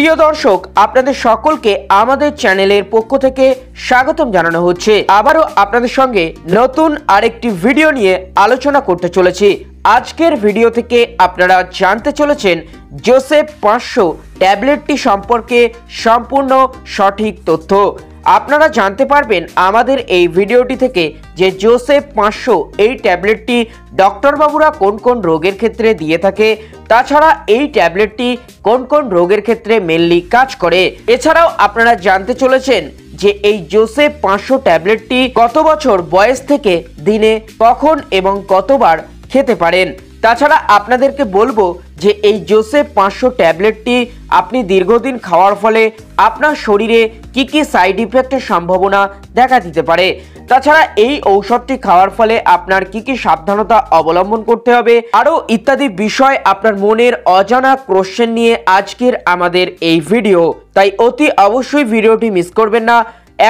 প্রিয় দর্শক আপনাদের সকলকে আমাদের চ্যানেলের পক্ষ থেকে স্বাগতম জানানো হচ্ছে আবারও আপনাদের সঙ্গে নতুন আরেকটি ভিডিও নিয়ে আলোচনা করতে চলেছি আজকের ভিডিও থেকে আপনারা জানতে চলেছেন জোসেফ পাঁচশো ট্যাবলেটটি সম্পর্কে সম্পূর্ণ সঠিক তথ্য আপনারা জানতে পারবেন আমাদের এই ভিডিওটি থেকে যে জোসেফ পাঁচশো এই ট্যাবলেটটি ডক্টরবাবুরা কোন কোন রোগের ক্ষেত্রে দিয়ে থাকে তাছাড়া এই ট্যাবলেটটি কোন কোন রোগের ক্ষেত্রে মেনলি কাজ করে এছাড়াও আপনারা জানতে চলেছেন যে এই জোসেফ পাঁচশো ট্যাবলেটটি কত বছর বয়স থেকে দিনে কখন এবং কতবার খেতে পারেন তাছাড়া আপনাদেরকে বলবো যে এই জোসে পাঁচশো ট্যাবলেটটি আপনি দীর্ঘদিন খাওয়ার ফলে আপনার শরীরে কি কি সাইড ইফেক্টের সম্ভাবনা দেখা দিতে পারে তাছাড়া এই ঔষধটি খাওয়ার ফলে আপনার কি কি সাবধানতা অবলম্বন করতে হবে আরও ইত্যাদি বিষয় আপনার মনের অজানা কোশ্চেন নিয়ে আজকের আমাদের এই ভিডিও তাই অতি অবশ্যই ভিডিওটি মিস করবেন না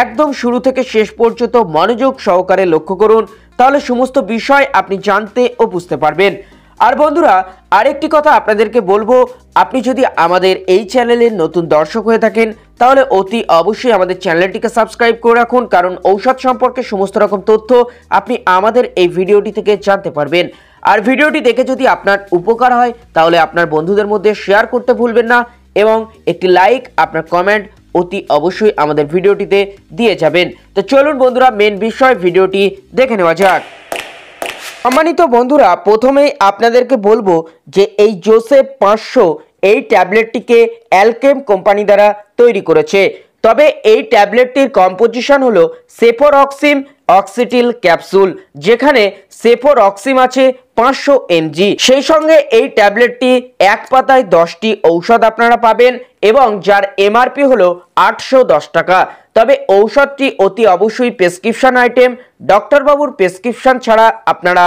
একদম শুরু থেকে শেষ পর্যন্ত মনোযোগ সহকারে লক্ষ্য করুন তাহলে সমস্ত বিষয় আপনি জানতে ও বুঝতে পারবেন আর বন্ধুরা আরেকটি কথা আপনাদেরকে বলবো আপনি যদি আমাদের এই চ্যানেলের নতুন দর্শক হয়ে থাকেন তাহলে অতি অবশ্যই আমাদের চ্যানেলটিকে সাবস্ক্রাইব করে রাখুন কারণ ঔষধ সম্পর্কে সমস্ত রকম তথ্য আপনি আমাদের এই ভিডিওটি থেকে জানতে পারবেন আর ভিডিওটি দেখে যদি আপনার উপকার হয় তাহলে আপনার বন্ধুদের মধ্যে শেয়ার করতে ভুলবেন না এবং একটি লাইক আপনার কমেন্ট অতি অবশ্যই আমাদের ভিডিওটিতে দিয়ে যাবেন তো চলুন বন্ধুরা মেন বিষয় ভিডিওটি দেখে নেওয়া যাক সম্মানিত বন্ধুরা প্রথমেই আপনাদেরকে বলবো যে এই জোসেফ পাঁচশো এই ট্যাবলেটটিকে অ্যালকেম কোম্পানি দ্বারা তৈরি করেছে তবে এই ট্যাবলেটটির কম্পোজিশন হলো অক্সিম অক্সিটিল ক্যাপসুল যেখানে অক্সিম আছে পাঁচশো এমজি সেই সঙ্গে এই ট্যাবলেটটি এক পাতায় দশটি ঔষধ আপনারা পাবেন এবং যার এমআরপি হলো আটশো টাকা তবে ঔষধটি অতি অবশ্যই প্রেসক্রিপশন আইটেম ডক্টরবাবুর প্রেসক্রিপশন ছাড়া আপনারা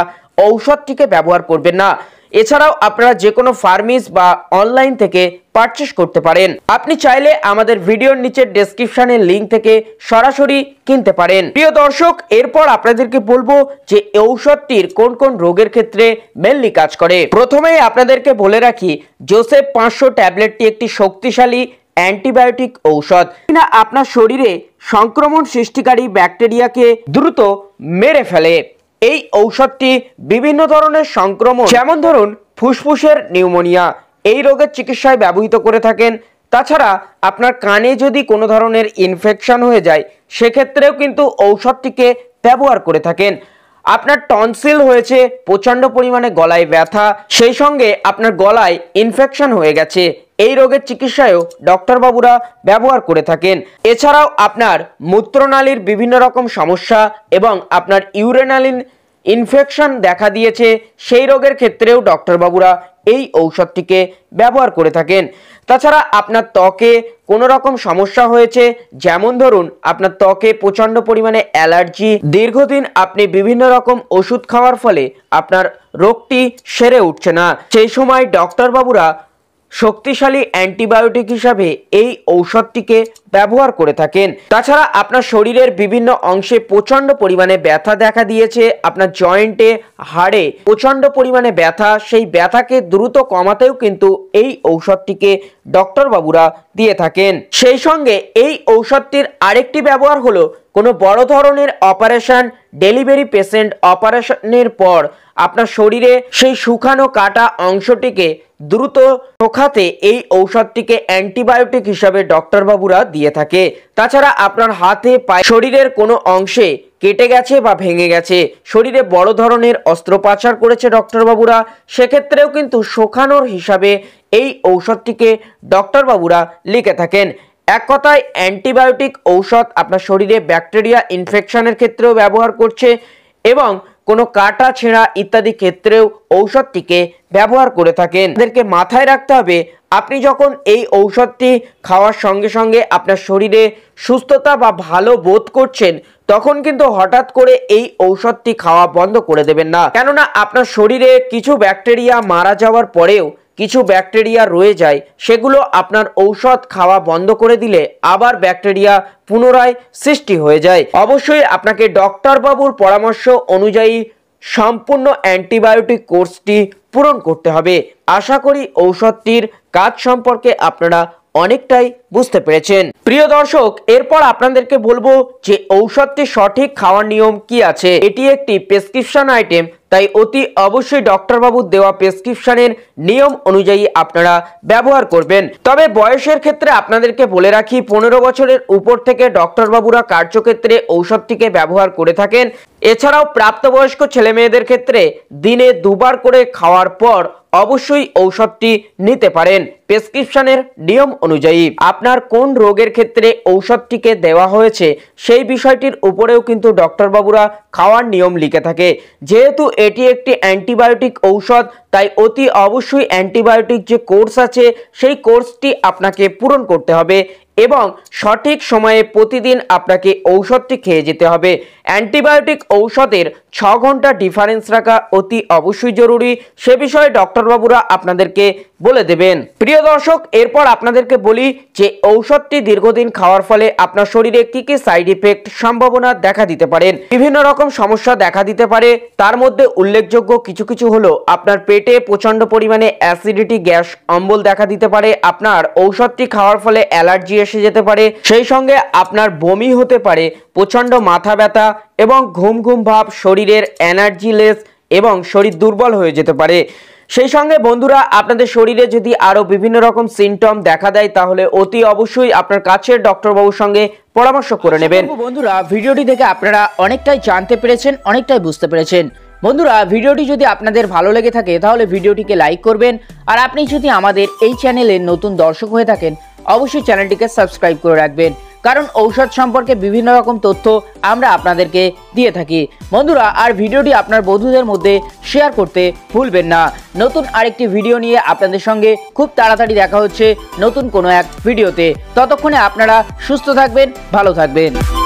ঔষধটিকে ব্যবহার করবেন না এছাড়াও আপনারা যে কোনো ফার্মিস বা অনলাইন থেকে পারচেস করতে পারেন আপনি চাইলে আমাদের ভিডিওর নিচের ডেসক্রিপশানের লিঙ্ক থেকে সরাসরি কিনতে পারেন প্রিয় দর্শক এরপর আপনাদেরকে বলবো যে ঔষধটির কোন কোন রোগের ক্ষেত্রে মেনলি কাজ করে প্রথমেই আপনাদেরকে বলে রাখি জোসেফ পাঁচশো ট্যাবলেটটি একটি শক্তিশালী অ্যান্টিবায়োটিক ঔষধ কিনা আপনার শরীরে সংক্রমণ সৃষ্টিকারী ব্যাকটেরিয়াকে দ্রুত মেরে ফেলে এই ঔষধটি বিভিন্ন ধরনের সংক্রমণ যেমন ধরুন ফুসফুসের নিউমোনিয়া এই রোগের চিকিৎসায় ব্যবহৃত করে থাকেন তাছাড়া আপনার কানে যদি কোনো ধরনের ইনফেকশন হয়ে যায় সেক্ষেত্রেও কিন্তু ঔষধটিকে ব্যবহার করে থাকেন আপনার টনসিল হয়েছে প্রচণ্ড পরিমাণে গলায় ব্যথা সেই সঙ্গে আপনার গলায় ইনফেকশন হয়ে গেছে এই রোগের চিকিৎসায়ও ডক্টরবাবুরা ব্যবহার করে থাকেন এছাড়াও আপনার মূত্রনালীর বিভিন্ন রকম সমস্যা এবং আপনার ইউরেনালিন ইনফেকশন দেখা দিয়েছে সেই রোগের ক্ষেত্রেও ডক্টরবাবুরা এই ঔষধটিকে ব্যবহার করে থাকেন তাছাড়া আপনার ত্বকে কোনো রকম সমস্যা হয়েছে যেমন ধরুন আপনার ত্বকে প্রচণ্ড পরিমাণে অ্যালার্জি দীর্ঘদিন আপনি বিভিন্ন রকম ওষুধ খাওয়ার ফলে আপনার রোগটি সেরে উঠছে না সেই সময় ডক্টরবাবুরা শক্তিশালী অ্যান্টিবায়োটিক হিসাবে এই ঔষধটিকে ব্যবহার করে থাকেন তাছাড়া আপনার শরীরের বিভিন্ন অংশে প্রচণ্ড পরিমাণে ব্যথা দেখা দিয়েছে আপনার জয়েন্টে হাড়ে প্রচণ্ড পরিমাণে ব্যথা সেই ব্যথাকে দ্রুত কমাতেও কিন্তু এই ঔষধটিকে ডক্টরবাবুরা দিয়ে থাকেন সেই সঙ্গে এই ঔষধটির আরেকটি ব্যবহার হলো কোনো বড় ধরনের অপারেশন ডেলিভারি পেশেন্ট অপারেশনের পর আপনার শরীরে সেই শুকানো কাটা অংশটিকে দ্রুত শোখাতে এই ঔষধটিকে অ্যান্টিবায়োটিক হিসাবে ডক্টরবাবুরা দিয়ে থাকে তাছাড়া আপনার হাতে পায়ে শরীরের কোনো অংশে কেটে গেছে বা ভেঙে গেছে শরীরে বড় ধরনের অস্ত্রোপচার করেছে ডক্টরবাবুরা সেক্ষেত্রেও কিন্তু শোখানোর হিসাবে এই ঔষধটিকে ডক্টরবাবুরা লিখে থাকেন এক কথায় অ্যান্টিবায়োটিক ঔষধ আপনার শরীরে ব্যাকটেরিয়া ইনফেকশনের ক্ষেত্রেও ব্যবহার করছে এবং কোনো কাটা ছেঁড়া ইত্যাদি ক্ষেত্রেও ঔষধটিকে ব্যবহার করে থাকেন তাদেরকে মাথায় রাখতে হবে আপনি যখন এই ঔষধটি খাওয়ার সঙ্গে সঙ্গে আপনার শরীরে সুস্থতা বা ভালো বোধ করছেন তখন কিন্তু হঠাৎ করে এই ঔষধটি খাওয়া বন্ধ করে দেবেন না কেননা আপনার শরীরে কিছু ব্যাকটেরিয়া মারা যাওয়ার পরেও কিছু ব্যাকটেরিয়া রয়ে যায় সেগুলো আপনার ঔষধ খাওয়া বন্ধ করে দিলে আবার ব্যাকটেরিয়া পুনরায় সৃষ্টি হয়ে যায় অবশ্যই আপনাকে ডক্টরবাবুর পরামর্শ অনুযায়ী সম্পূর্ণ অ্যান্টিবায়োটিক কোর্সটি পূরণ করতে হবে আশা করি ঔষধটির কাজ সম্পর্কে আপনারা অনেকটাই বুঝতে পেরেছেন প্রিয় দর্শক এরপর আপনাদেরকে বলবো যে ঔষধটি সঠিক খাওয়ার নিয়ম কি আছে এটি একটি প্রেসক্রিপশন আইটেম তাই অতি অবশ্যই ডক্টরবাবুর দেওয়া প্রেসক্রিপশনের নিয়ম অনুযায়ী আপনারা ব্যবহার করবেন তবে বয়সের ক্ষেত্রে আপনাদেরকে বলে রাখি পনেরো বছরের উপর থেকে ডক্টরবাবুরা কার্যক্ষেত্রে ঔষধটিকে ব্যবহার করে থাকেন এছাড়াও প্রাপ্তবয়স্ক ছেলে মেয়েদের ক্ষেত্রে দিনে দুবার করে খাওয়ার পর অবশ্যই ঔষধটি নিতে পারেন প্রেসক্রিপশনের নিয়ম অনুযায়ী আপনার কোন রোগের ক্ষেত্রে ঔষধটিকে দেওয়া হয়েছে সেই বিষয়টির উপরেও কিন্তু ডক্টরবাবুরা খাওয়ার নিয়ম লিখে থাকে যেহেতু এটি একটি অ্যান্টিবায়োটিক ঔষধ তাই অতি অবশ্যই অ্যান্টিবায়োটিক যে কোর্স আছে সেই কোর্সটি আপনাকে পূরণ করতে হবে এবং সঠিক সময়ে প্রতিদিন আপনাকে ঔষধটি খেয়ে যেতে হবে অ্যান্টিবায়োটিক ঔষধের ছ ঘন্টা ডিফারেন্স রাখা অতি অবশ্যই জরুরি সে বিষয়ে ডক্টরবাবুরা আপনাদেরকে বলে দেবেন প্রিয় দর্শক এরপর আপনাদেরকে বলি যে ঔষধটি দীর্ঘদিন খাওয়ার ফলে আপনার শরীরে কি কি সাইড ইফেক্ট সম্ভাবনা দেখা দিতে পারেন বিভিন্ন রকম সমস্যা দেখা দিতে পারে তার মধ্যে উল্লেখযোগ্য কিছু কিছু হলো আপনার পেটে প্রচন্ড পরিমাণে অ্যাসিডিটি গ্যাস অম্বল দেখা দিতে পারে আপনার ঔষধটি খাওয়ার ফলে অ্যালার্জি এসে যেতে পারে সেই সঙ্গে আপনার বমি হতে পারে প্রচণ্ড মাথা ব্যথা এবং ঘুম ঘুম ভাব শরীরের এনার্জিলেস এবং শরীর দুর্বল হয়ে যেতে পারে সেই সঙ্গে বন্ধুরা আপনাদের শরীরে যদি আরও বিভিন্ন রকম সিমটম দেখা দেয় তাহলে অতি অবশ্যই আপনার কাছের ডক্টরবাবুর সঙ্গে পরামর্শ করে আচ্ছা নেবেন বন্ধুরা ভিডিওটি দেখে আপনারা অনেকটাই জানতে পেরেছেন অনেকটাই বুঝতে পেরেছেন বন্ধুরা ভিডিওটি যদি আপনাদের ভালো লেগে থাকে তাহলে ভিডিওটিকে লাইক করবেন আর আপনি যদি আমাদের এই চ্যানেলে নতুন দর্শক হয়ে থাকেন অবশ্যই চ্যানেলটিকে সাবস্ক্রাইব করে রাখবেন কারণ ঔষধ সম্পর্কে বিভিন্ন রকম তথ্য আমরা আপনাদেরকে দিয়ে থাকি বন্ধুরা আর ভিডিওটি আপনার বন্ধুদের মধ্যে শেয়ার করতে ভুলবেন না নতুন আরেকটি ভিডিও নিয়ে আপনাদের সঙ্গে খুব তাড়াতাড়ি দেখা হচ্ছে নতুন কোনো এক ভিডিওতে ততক্ষণে আপনারা সুস্থ থাকবেন ভালো থাকবেন